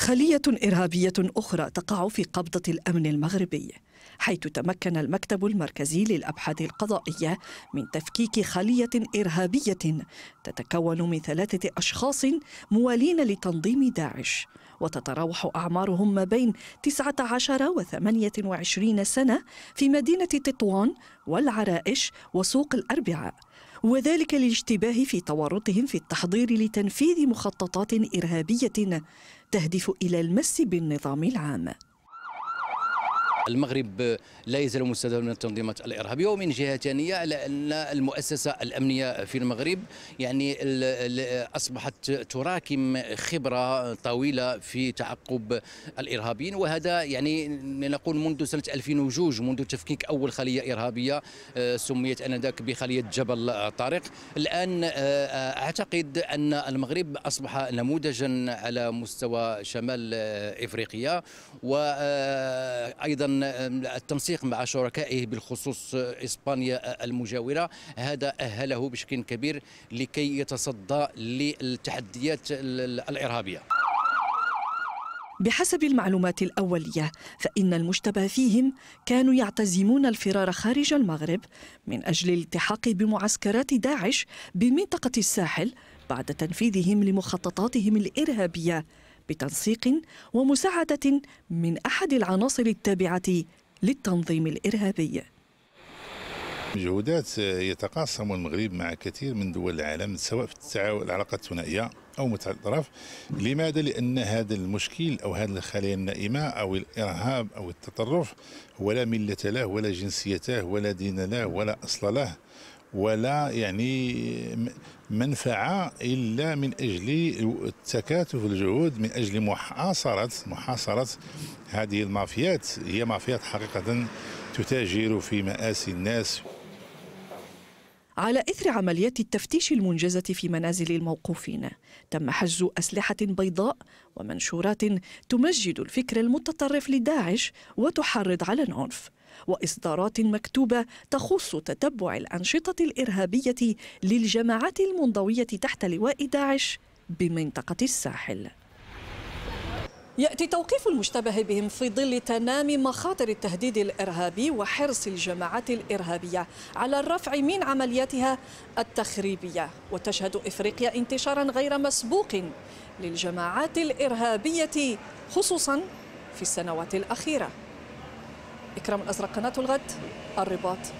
خلية إرهابية أخرى تقع في قبضة الأمن المغربي حيث تمكن المكتب المركزي للأبحاث القضائية من تفكيك خلية إرهابية تتكون من ثلاثة أشخاص موالين لتنظيم داعش وتتراوح أعمارهم ما بين 19 و 28 سنة في مدينة تطوان والعرائش وسوق الأربعاء وذلك للاشتباه في تورطهم في التحضير لتنفيذ مخططات إرهابية تهدف إلى المس بالنظام العام المغرب لا يزال مستهدفا من التنظيمات الارهابيه ومن جهه ثانيه على ان المؤسسه الامنيه في المغرب يعني اصبحت تراكم خبره طويله في تعقب الارهابيين وهذا يعني نقول منذ سنه 2002 منذ تفكيك اول خليه ارهابيه آه، سميت انذاك بخليه جبل طارق الان آه، آه، اعتقد ان المغرب اصبح نموذجا على مستوى شمال افريقيا وايضا التنسيق مع شركائه بالخصوص آه، إسبانيا آه، المجاورة هذا أهله بشكل كبير لكي يتصدى للتحديات الإرهابية بحسب المعلومات الأولية فإن المشتبه فيهم كانوا يعتزمون الفرار خارج المغرب من أجل الالتحاق بمعسكرات داعش بمنطقة الساحل بعد تنفيذهم لمخططاتهم الإرهابية بتنسيق ومساعدة من أحد العناصر التابعة للتنظيم الإرهابي مجهودات يتقاسم المغرب مع كثير من دول العالم سواء في التعاون العلاقات الثنائيه او متعدد الاطراف لماذا لان هذا المشكل او هذه الخلايا النائمه او الارهاب او التطرف هو لا مله له ولا جنسيته ولا دين له ولا اصل له ولا يعني منفعة إلا من أجل تكاتف الجهود من أجل محاصرة محاصرة هذه المافيات هي مافيات حقيقة تتاجر في مآسي الناس على إثر عمليات التفتيش المنجزة في منازل الموقوفين تم حجز أسلحة بيضاء ومنشورات تمجد الفكر المتطرف لداعش وتحرض على العنف واصدارات مكتوبه تخص تتبع الانشطه الارهابيه للجماعات المنضويه تحت لواء داعش بمنطقه الساحل يأتي توقيف المشتبه بهم في ظل تنامي مخاطر التهديد الإرهابي وحرص الجماعات الإرهابية على الرفع من عملياتها التخريبية وتشهد إفريقيا انتشارا غير مسبوق للجماعات الإرهابية خصوصا في السنوات الأخيرة إكرام الأزرق قناة الغد الرباط